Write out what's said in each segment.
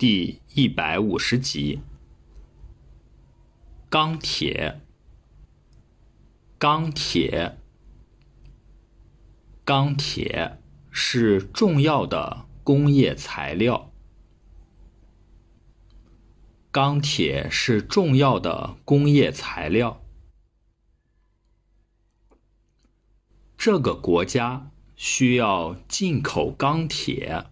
第一百五十集，钢铁，钢铁，钢铁是重要的工业材料。钢铁是重要的工业材料。这个国家需要进口钢铁。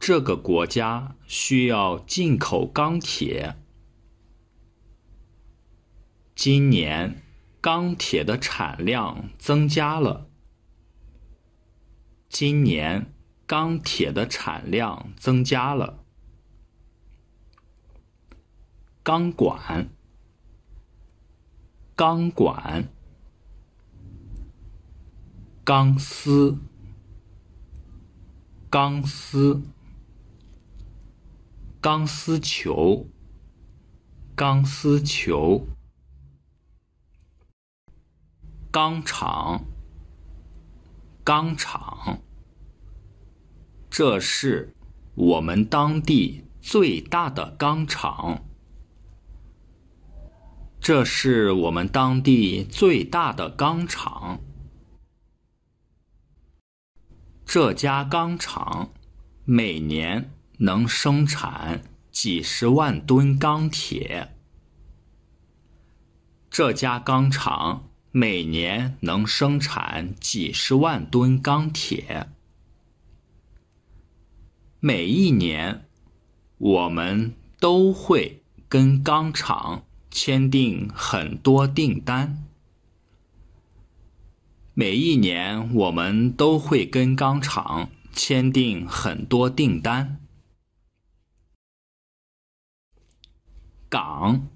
这个国家需要进口钢铁。今年钢铁的产量增加了。今年钢铁的产量增加了。钢管，钢管，钢丝，钢丝。钢丝球，钢丝球，钢厂，钢厂，这是我们当地最大的钢厂。这是我们当地最大的钢厂。这家钢厂每年。能生产几十万吨钢铁。这家钢厂每年能生产几十万吨钢铁。每一年，我们都会跟钢厂签订很多订单。每一年，我们都会跟钢厂签订很多订单。岗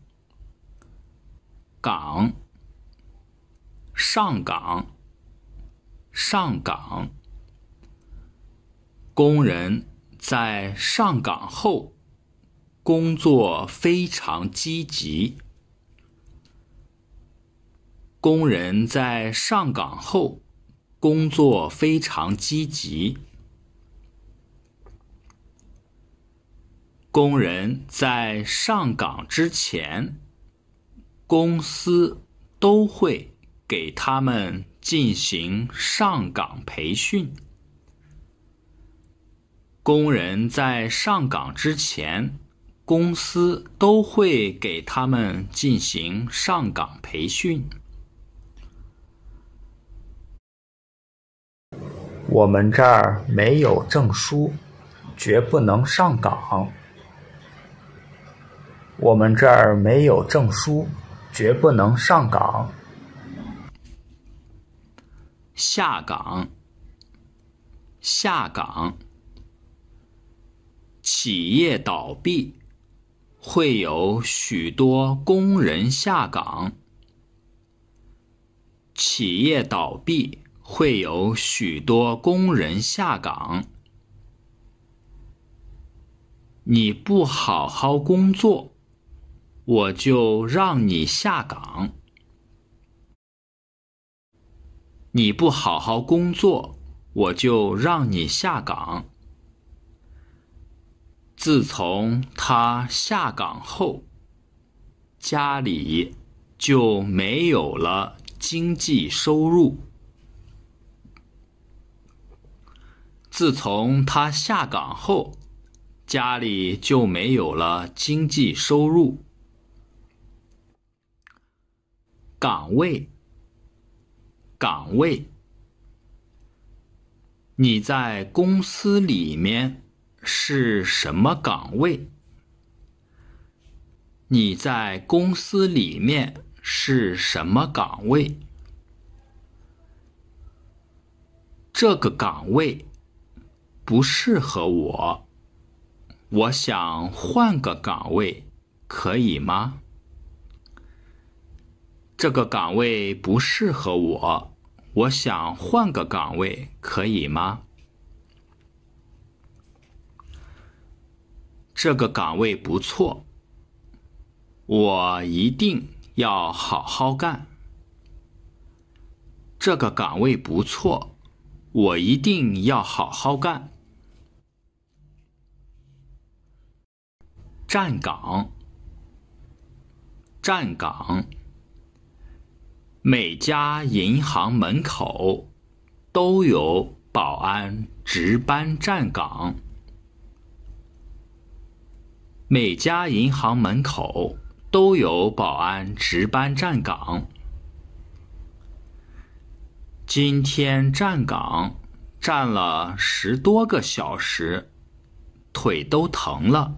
岗上岗上岗，工人在上岗后工作非常积极。工人在上岗后工作非常积极。工人在上岗之前，公司都会给他们进行上岗培训。工人在上岗之前，公司都会给他们进行上岗培训。我们这儿没有证书，绝不能上岗。我们这儿没有证书，绝不能上岗。下岗，下岗，企业倒闭会有许多工人下岗。企业倒闭会有许多工人下岗。你不好好工作。我就让你下岗，你不好好工作，我就让你下岗。自从他下岗后，家里就没有了经济收入。自从他下岗后，家里就没有了经济收入。岗位，岗位，你在公司里面是什么岗位？你在公司里面是什么岗位？这个岗位不适合我，我想换个岗位，可以吗？这个岗位不适合我，我想换个岗位，可以吗？这个岗位不错，我一定要好好干。这个岗位不错，我一定要好好干。站岗，站岗。每家银行门口都有保安值班站岗。每家银行门口都有保安值班站岗。今天站岗站了十多个小时，腿都疼了。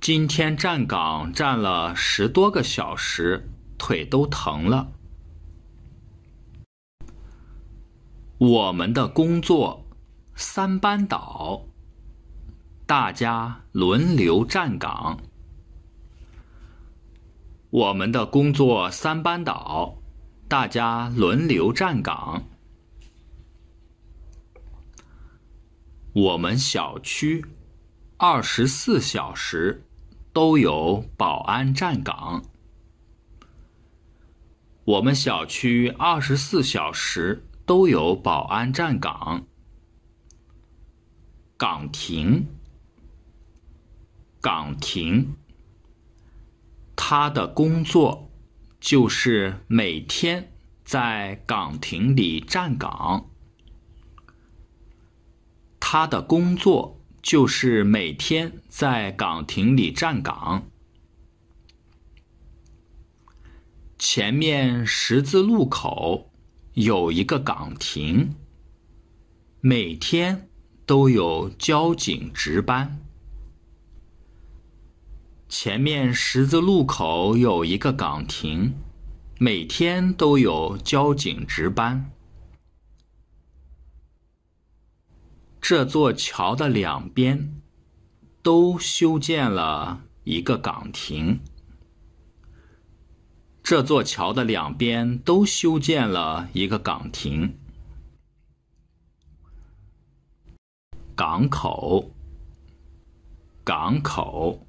今天站岗站了十多个小时。腿都疼了。我们的工作三班倒，大家轮流站岗。我们的工作三班倒，大家轮流站岗。我们小区二十四小时都有保安站岗。我们小区二十四小时都有保安站岗，岗亭，岗亭。他的工作就是每天在岗亭里站岗。他的工作就是每天在岗亭里站岗。前面十字路口有一个岗亭，每天都有交警值班。前面十字路口有一个岗亭，每天都有交警值班。这座桥的两边都修建了一个岗亭。这座桥的两边都修建了一个岗亭。港口，港口。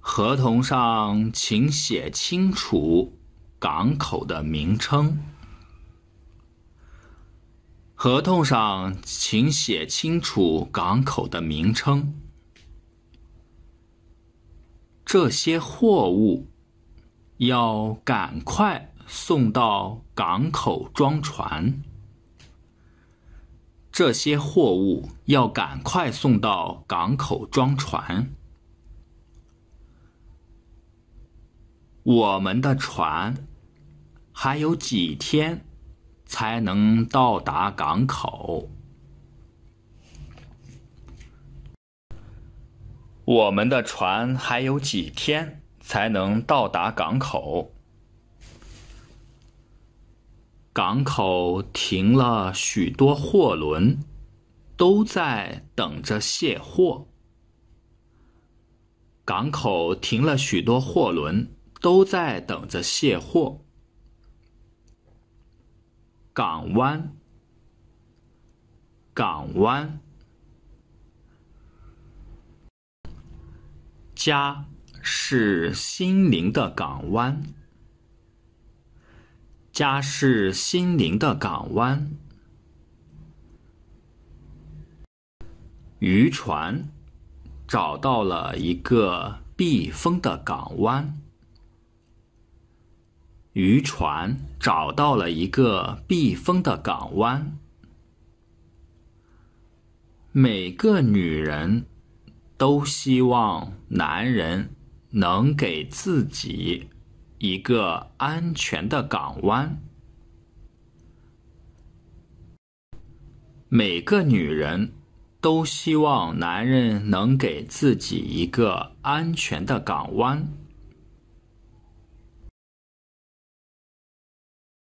合同上请写清楚港口的名称。合同上请写清楚港口的名称。这些货物。要赶快送到港口装船。这些货物要赶快送到港口装船。我们的船还有几天才能到达港口？我们的船还有几天？才能到达港口。港口停了许多货轮，都在等着卸货。港口停了许多货轮，都在等着卸货。港湾，港湾，家。是心灵的港湾。家是心灵的港湾。渔船找到了一个避风的港湾。渔船找到了一个避风的港湾。每个女人都希望男人。能给自己一个安全的港湾。每个女人，都希望男人能给自己一个安全的港湾。